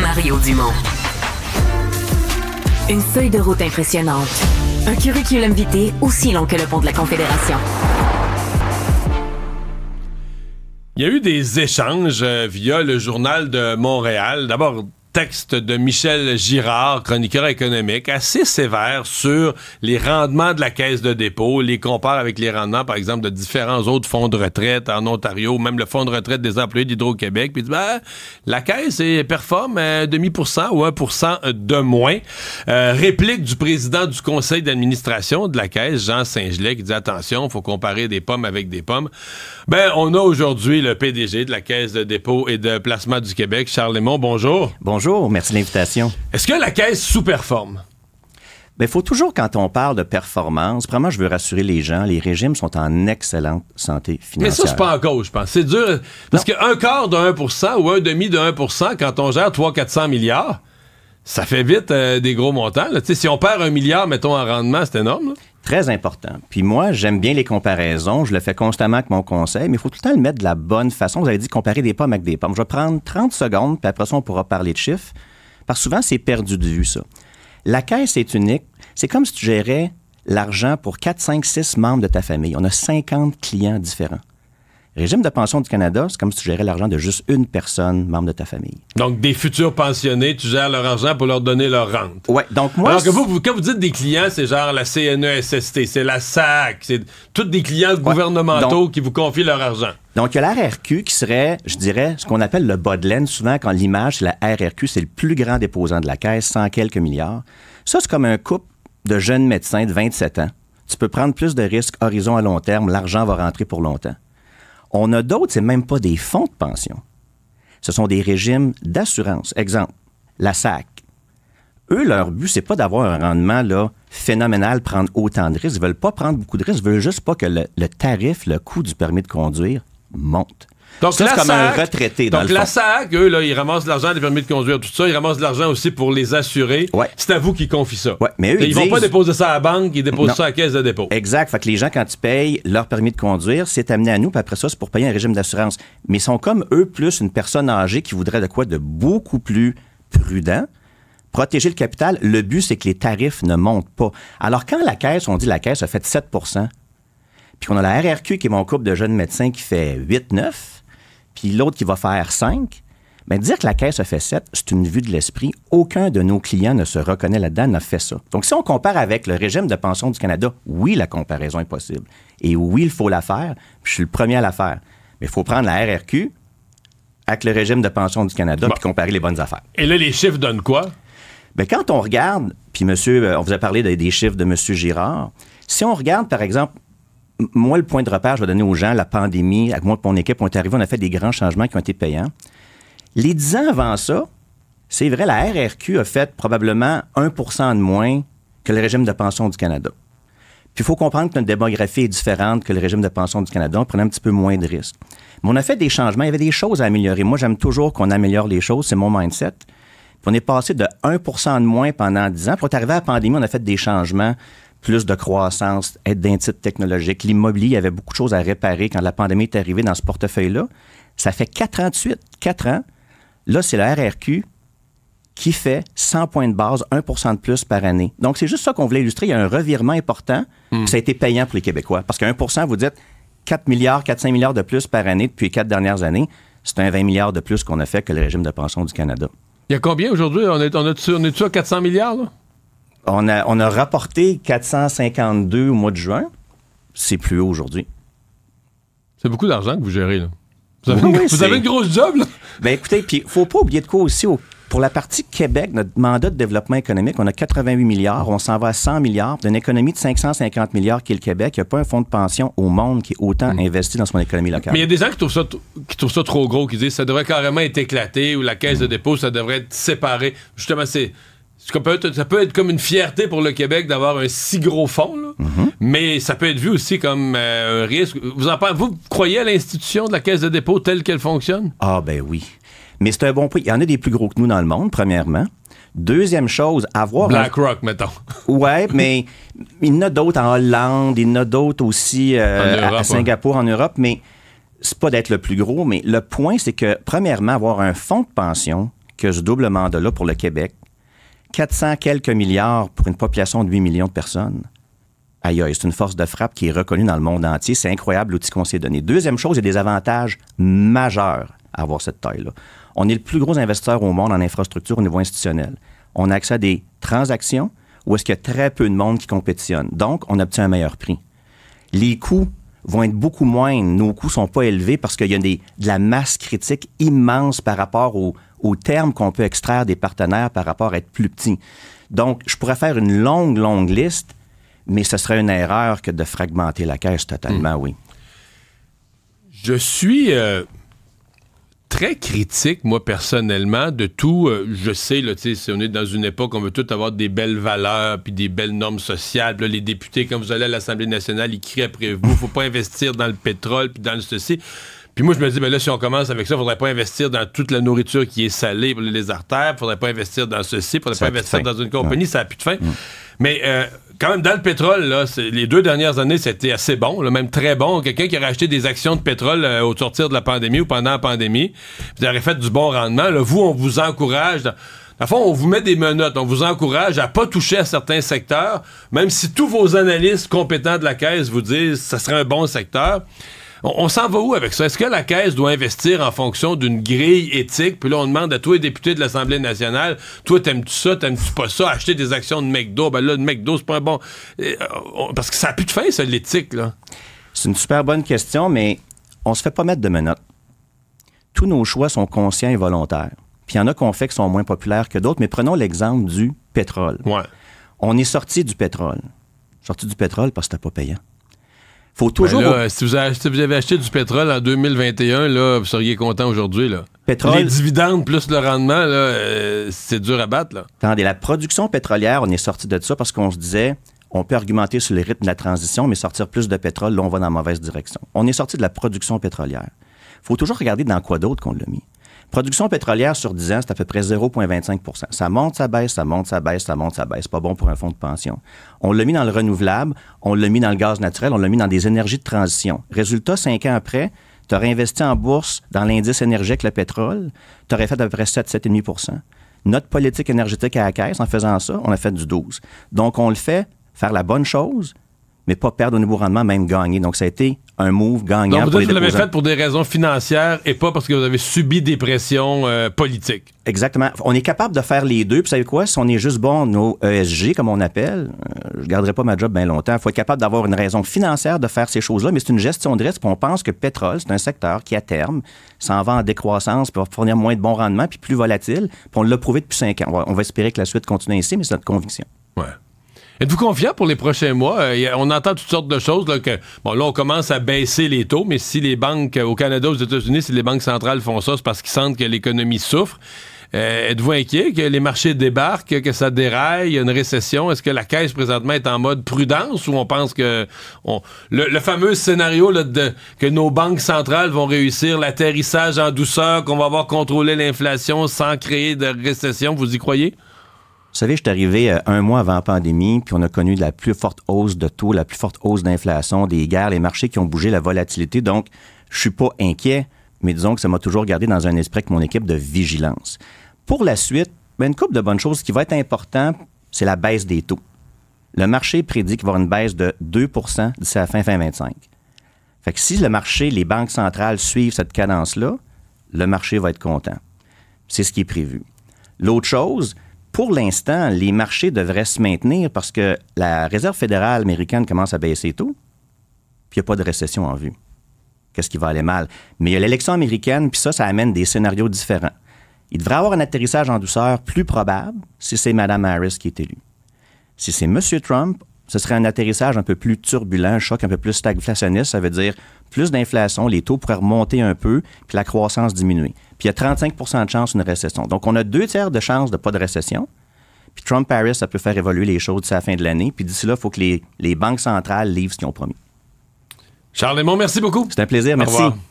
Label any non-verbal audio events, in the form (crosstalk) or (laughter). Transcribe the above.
Mario Dumont. Une feuille de route impressionnante. Un curriculum vitae aussi long que le pont de la Confédération. Il y a eu des échanges euh, via le journal de Montréal. D'abord, texte de Michel Girard, chroniqueur économique, assez sévère sur les rendements de la caisse de dépôt, les compare avec les rendements, par exemple, de différents autres fonds de retraite en Ontario, même le fonds de retraite des employés d'Hydro-Québec, puis dit, ben, la caisse elle, performe à demi pour cent ou un pour cent de moins. Euh, réplique du président du conseil d'administration de la caisse, Jean Saint-Gelais, qui dit, attention, faut comparer des pommes avec des pommes. Ben, on a aujourd'hui le PDG de la caisse de dépôt et de placement du Québec, Charles Lemont. Bonjour. Bonjour. Bonjour, merci de l'invitation. Est-ce que la caisse sous-performe? Il faut toujours, quand on parle de performance, vraiment, je veux rassurer les gens, les régimes sont en excellente santé financière. Mais ça, c'est pas encore, je pense. C'est dur. Parce qu'un quart de 1 ou un demi de 1 quand on gère 300-400 milliards, ça fait vite euh, des gros montants. Si on perd un milliard, mettons, en rendement, c'est énorme. Très important. Puis moi, j'aime bien les comparaisons. Je le fais constamment avec mon conseil, mais il faut tout le temps le mettre de la bonne façon. Vous avez dit comparer des pommes avec des pommes. Je vais prendre 30 secondes, puis après ça, on pourra parler de chiffres. Parce que souvent, c'est perdu de vue, ça. La caisse est unique. C'est comme si tu gérais l'argent pour 4, 5, 6 membres de ta famille. On a 50 clients différents. Régime de pension du Canada, c'est comme si tu gérais l'argent de juste une personne, membre de ta famille. Donc, des futurs pensionnés, tu gères leur argent pour leur donner leur rente. Ouais, donc moi. Alors que vous, quand vous dites des clients, c'est genre la CNESST, c'est la SAC, c'est tous des clients gouvernementaux qui vous confient leur argent. Donc, il y a la RRQ qui serait, je dirais, ce qu'on appelle le bas Souvent, quand l'image, c'est la RRQ, c'est le plus grand déposant de la caisse, 100 quelques milliards. Ça, c'est comme un couple de jeunes médecins de 27 ans. Tu peux prendre plus de risques, horizon à long terme, l'argent va rentrer pour longtemps. On a d'autres, c'est même pas des fonds de pension. Ce sont des régimes d'assurance. Exemple, la SAC. Eux, leur but, c'est pas d'avoir un rendement là, phénoménal, prendre autant de risques. Ils veulent pas prendre beaucoup de risques, ils veulent juste pas que le tarif, le coût du permis de conduire monte. Donc, c'est comme un retraité, Donc, le la SAC, eux, là, ils ramassent de l'argent des permis de conduire, tout ça. Ils ramassent de l'argent aussi pour les assurer. C'est à vous qu'ils confient ça. Ouais, mais ils, ne vont pas déposer ça à la banque, ils déposent ça à la caisse de dépôt. Exact. Fait que les gens, quand ils payent leur permis de conduire, c'est amené à nous, puis après ça, c'est pour payer un régime d'assurance. Mais ils sont comme eux, plus une personne âgée qui voudrait de quoi de beaucoup plus prudent protéger le capital, le but, c'est que les tarifs ne montent pas. Alors, quand la caisse, on dit la caisse a fait 7 puis qu'on a la RRQ, qui est mon couple de jeunes médecins, qui fait 8-9, puis l'autre qui va faire 5, mais ben, dire que la caisse a fait 7, c'est une vue de l'esprit. Aucun de nos clients ne se reconnaît là-dedans, n'a fait ça. Donc, si on compare avec le régime de pension du Canada, oui, la comparaison est possible. Et oui, il faut la faire. Je suis le premier à la faire. Mais il faut prendre la RRQ avec le régime de pension du Canada puis comparer les bonnes affaires. Et là, les chiffres donnent quoi? Ben, quand on regarde, puis monsieur, euh, on vous a parlé des chiffres de monsieur Girard, si on regarde, par exemple, moi, le point de repère, je vais donner aux gens, la pandémie, avec moi et mon équipe, on est arrivé, on a fait des grands changements qui ont été payants. Les dix ans avant ça, c'est vrai, la RRQ a fait probablement 1 de moins que le régime de pension du Canada. Puis il faut comprendre que notre démographie est différente que le régime de pension du Canada. On prenait un petit peu moins de risques. Mais on a fait des changements. Il y avait des choses à améliorer. Moi, j'aime toujours qu'on améliore les choses. C'est mon mindset. Puis on est passé de 1 de moins pendant 10 ans. pour arriver est arrivé à la pandémie, on a fait des changements plus de croissance, être d'un titre technologique. L'immobilier, avait beaucoup de choses à réparer quand la pandémie est arrivée dans ce portefeuille-là. Ça fait quatre ans de suite, 4 ans. Là, c'est la RRQ qui fait 100 points de base, 1 de plus par année. Donc, c'est juste ça qu'on voulait illustrer. Il y a un revirement important. Hmm. Ça a été payant pour les Québécois. Parce que 1 vous dites 4 milliards, 4-5 milliards de plus par année depuis les quatre dernières années. C'est un 20 milliards de plus qu'on a fait que le régime de pension du Canada. Il y a combien aujourd'hui? On est, tu à 400 milliards, on a, rapporté 452 au mois de juin. C'est plus haut aujourd'hui. C'est beaucoup d'argent que vous gérez, là. Vous avez, une, grosse job, là? Ben écoutez, puis faut pas oublier de quoi aussi pour la partie Québec, notre mandat de développement économique, on a 88 milliards, on s'en va à 100 milliards. D'une économie de 550 milliards qui est le Québec, il n'y a pas un fonds de pension au monde qui est autant mm. investi dans son économie locale. Mais il y a des gens qui trouvent, ça trop gros, qui disent ça devrait carrément être éclaté ou la caisse de dépôt, ça devrait être séparé. Justement, c'est ça peut être comme une fierté pour le Québec d'avoir un si gros fonds, mhm. mais ça peut être vu aussi comme euh, un risque. Vous, en vous croyez à l'institution de la Caisse de dépôt telle qu'elle fonctionne? Ah ben oui. Mais c'est un bon prix. Il y en a des plus gros que nous dans le monde, premièrement. Deuxième chose, avoir... BlackRock, mettons. (laughs) ouais, mais il y en a d'autres en Hollande, il y en a d'autres aussi euh, à Singapour, en Europe, mais c'est pas d'être le plus gros, mais le point, c'est que, premièrement, avoir un fonds de pension, que je double de là pour le Québec, 400 quelques milliards pour une population de 8 millions de personnes. Ailleurs, c'est une force de frappe qui est reconnue dans le monde entier. C'est incroyable l'outil qu'on s'est donné. Deuxième chose, il y a des avantages majeurs à avoir cette taille-là. On est le plus gros investisseur au monde en infrastructure au niveau institutionnel. On a accès à des transactions où est-ce qu'il y a très peu de monde qui compétitionne. Donc, on obtient un meilleur prix. Les coûts vont être beaucoup moins. Nos coûts ne sont pas élevés parce qu'il y a de la masse critique immense par rapport aux, au terme qu'on peut extraire des partenaires par rapport à être plus petit. Donc, je pourrais faire une longue, longue liste, mais ce serait une erreur que de fragmenter la caisse totalement, hmm. oui. Je suis euh, très critique, moi, personnellement, de tout. Euh, je sais, là, si on est dans une époque, on veut tout avoir des belles valeurs, puis des belles normes sociales. les députés, quand vous allez à l'Assemblée nationale, ils crient après vous, faut pas investir dans le pétrole, puis dans ceci. Puis moi, je me dis, ben là, si on commence avec ça, faudrait pas investir dans toute la nourriture qui est salée pour les artères, faudrait pas investir dans ceci, faudrait pas investir dans une compagnie, ça n'a plus de fin. Mm. Mais euh, quand même, dans le pétrole, les deux dernières années, c'était assez bon, même très bon. Quelqu'un qui aurait acheté des actions de pétrole euh, au sortir de la pandémie ou pendant la pandémie, vous aurait fait du bon rendement. Là, vous, on vous encourage. Dans, à fond, on vous met des menottes, on vous encourage à pas toucher à certains secteurs, même si tous vos analystes compétents de la caisse vous disent que ce serait un bon secteur. On, s'en va où avec ça? Est-ce que la Caisse doit investir en fonction d'une grille éthique? Puis là, on demande à tous les députés de l'Assemblée nationale, toi, t'aimes-tu ça, t'aimes-tu pas ça? Acheter des actions de McDo, ben là, le McDo, c'est pas bon... Euh, parce que ça a plus de fin, ça, l'éthique, là. C'est une super bonne question, mais on se fait pas mettre de menottes. Tous nos choix sont conscients et volontaires. Puis il y en a qu'on fait qui sont moins populaires que d'autres, mais prenons l'exemple du pétrole. On est sorti du pétrole. Sorti du pétrole parce que t'as pas payant faut ben toujours. si, vous avez, acheté du pétrole en 2021, là, vous seriez content aujourd'hui. Les dividendes plus le rendement, euh, c'est dur à battre. Là. Attendez, la production pétrolière, on est sorti de ça parce qu'on se disait, on peut argumenter sur les rythmes de la transition, mais sortir plus de pétrole, là, on va dans la mauvaise direction. On est sorti de la production pétrolière. Il faut toujours regarder dans quoi d'autre qu'on l'a mis. Production pétrolière sur 10 ans, c'est à peu près 0,25 Ça monte, ça baisse, ça monte, ça baisse, ça monte, ça baisse. Pas bon pour un fonds de pension. On l'a mis dans le renouvelable, on l'a mis dans le gaz naturel, on l'a mis dans des énergies de transition. Résultat, cinq ans après, tu aurais investi en bourse dans l'indice énergétique le pétrole, tu aurais fait à peu près 7, 7,5 Notre politique énergétique à la caisse, en faisant ça, on a fait du 12. Donc, on le fait faire la bonne chose, mais pas perdre au niveau rendement, même gagner. Donc, ça a été un move gagnant. Donc, vous, pour les vous l'avez fait pour des raisons financières et pas parce que vous avez subi des pressions euh, politiques. Exactement. On est capable de faire les deux. Puis, vous savez quoi? Si on est juste bon, nos ESG, comme on appelle, euh, je ne garderai pas ma job bien longtemps. Il faut être capable d'avoir une raison financière de faire ces choses-là, mais c'est une gestion de risque. Puis on pense que pétrole, c'est un secteur qui, à terme, s'en va en décroissance, puis va fournir moins de bons rendements, puis plus volatile. Puis on l'a prouvé depuis cinq ans. On va, espérer que la suite continue ainsi, mais c'est notre conviction. Ouais. Êtes-vous confiant pour les prochains mois? Euh, on entend toutes sortes de choses. Là, que, bon, là, on commence à baisser les taux, mais si les banques euh, au Canada, aux États-Unis, si les banques centrales font ça, c'est parce qu'ils sentent que l'économie souffre. Euh, êtes-vous inquiet que les marchés débarquent, que ça déraille, une récession? Est-ce que la caisse présentement est en mode prudence ou on pense que Le, fameux scénario de, que nos banques centrales vont réussir l'atterrissage en douceur, qu'on va avoir contrôlé l'inflation sans créer de récession, vous y croyez? Vous savez, je suis arrivé euh, un mois avant la pandémie, puis on a connu la plus forte hausse de taux, la plus forte hausse d'inflation, des guerres, les marchés qui ont bougé, la volatilité. Donc, je suis pas inquiet, mais disons que ça m'a toujours gardé dans un esprit avec mon équipe de vigilance. Pour la suite, ben une coupe de bonnes choses. qui va être important, c'est la baisse des taux. Le marché prédit qu'il va y avoir une baisse de 2 d'ici la fin fin 25. Fait que si le marché, les banques centrales suivent cette cadence-là, le marché va être content. C'est ce qui est prévu. L'autre chose, pour l'instant, les marchés devraient se maintenir parce que la Réserve fédérale américaine commence à baisser tôt, puis il n'y a pas de récession en vue. Qu'est-ce qui va aller mal? Mais il y a l'élection américaine, puis ça, ça amène des scénarios différents. Il devrait avoir un atterrissage en douceur plus probable si c'est Mme Harris qui est élue. Si c'est M. Trump, ce serait un atterrissage un peu plus turbulent, un choc un peu plus stagflationniste. Ça veut dire plus d'inflation, les taux pourraient remonter un peu, puis la croissance diminuer. Puis il y a 35 de chance d'une récession. Donc, on a deux tiers de chances de pas de récession. Puis Trump-Paris, ça peut faire évoluer les choses de la fin de l'année. Puis d'ici là, il faut que les, banques centrales livrent ce qu'ils ont promis. Charles Lemont, merci beaucoup. C'est un plaisir. Merci.